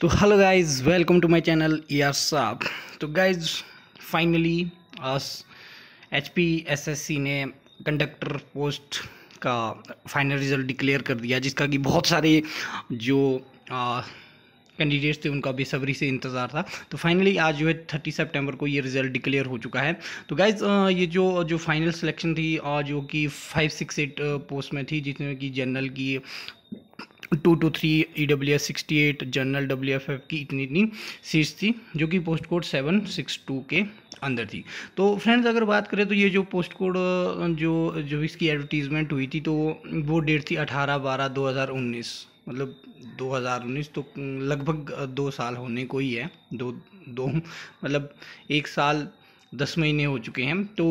तो hello guys welcome to my channel यार साहब तो guys finally H P S S C ने कंडक्टर पोस्ट का फाइनल रिज़ल्ट डिक्लेयर कर दिया जिसका कि बहुत सारे जो कैंडिडेट्स थे उनका बेसब्री से इंतज़ार था तो फाइनली आज जो है थर्टी सितंबर को ये रिज़ल्ट डिक्लेयर हो चुका है तो गाइज ये जो जो फाइनल सिलेक्शन थी जो कि फाइव सिक्स एट पोस्ट में थी जिसमें कि जनरल की two two three E W S sixty eight general W F F की इतनी इतनी सीट्स थी जो कि post code seven six two के अंदर थी तो फ्रेंड्स अगर बात करें तो ये जो पोस्ट कोड जो जो इसकी एडवर्टीज़मेंट हुई थी तो वो डेट थी अठारह बारह दो हज़ार उन्नीस मतलब 2019 तो लगभग दो साल होने को ही है दो दो मतलब एक साल दस महीने हो चुके हैं तो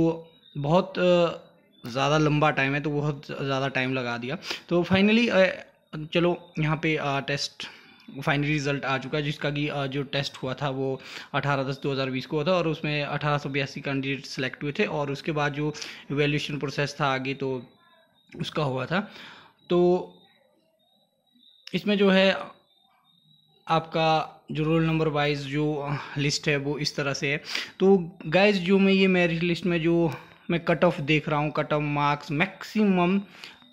बहुत ज़्यादा लंबा टाइम है तो बहुत ज़्यादा टाइम लगा दिया तो फाइनली चलो यहाँ पे टेस्ट फाइनल रिज़ल्ट आ चुका है जिसका कि जो टेस्ट हुआ था वो 18 दस 2020 को हुआ था और उसमें अठारह सौ बयासी कैंडिडेट सेलेक्ट हुए थे और उसके बाद जो इवेल्यूशन प्रोसेस था आगे तो उसका हुआ था तो इसमें जो है आपका जो रोल नंबर वाइज जो लिस्ट है वो इस तरह से है तो गाइज जो मैं ये मेरिट लिस्ट में जो मैं कट ऑफ देख रहा हूँ कट ऑफ मार्क्स मैक्सिमम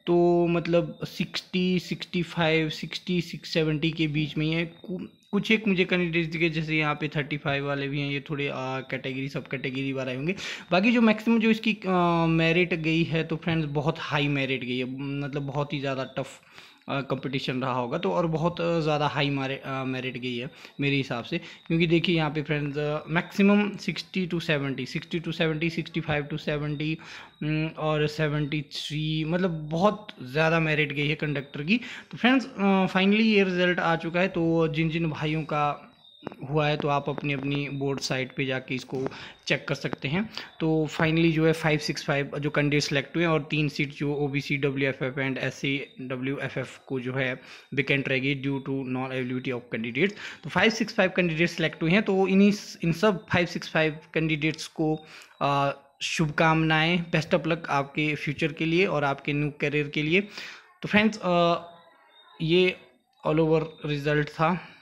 तो मतलब sixty sixty five sixty six seventy के बीच में ही है कुछ एक मुझे कैंडिडेट्स दिखे जैसे यहाँ पे थर्टी फाइव वाले भी हैं ये थोड़े कैटेगरी सब कैटेगरी वाले होंगे बाकी जो मैक्सिमम जो इसकी मेरिट गई है तो फ्रेंड्स बहुत हाई मेरिट गई है मतलब बहुत ही ज़्यादा टफ़ कंपटीशन रहा होगा तो और बहुत ज़्यादा हाई मेरिट गई है मेरे हिसाब से क्योंकि देखिए यहाँ पे friends maximum sixty to seventy sixty to seventy sixty five to seventy और सेवेंटी थ्री मतलब बहुत ज़्यादा मेरिट गई है कंडक्टर की तो फ्रेंड्स फाइनली ये रिज़ल्ट आ चुका है तो जिन जिन भाइयों का हुआ है तो आप अपनी अपनी बोर्ड साइट पे जाके इसको चेक कर सकते हैं तो फाइनली जो है फाइव सिक्स फाइव जो कैंडिडेट सेलेक्ट हुए और तीन सीट जो O B C W F F and S C W F F को जो है वेकेंट रहेगी due to non availability of candidates तो five six five candidate select हुए हैं तो इन्हीं इन सब फाइव सिक्स फाइव कैंडिडेट्स को शुभकामनाएँ शुभकामनाएं बेस्ट ऑफ लक आपके फ्यूचर के लिए और आपके न्यू करियर के लिए तो फ्रेंड्स ये ऑल ओवर रिजल्ट था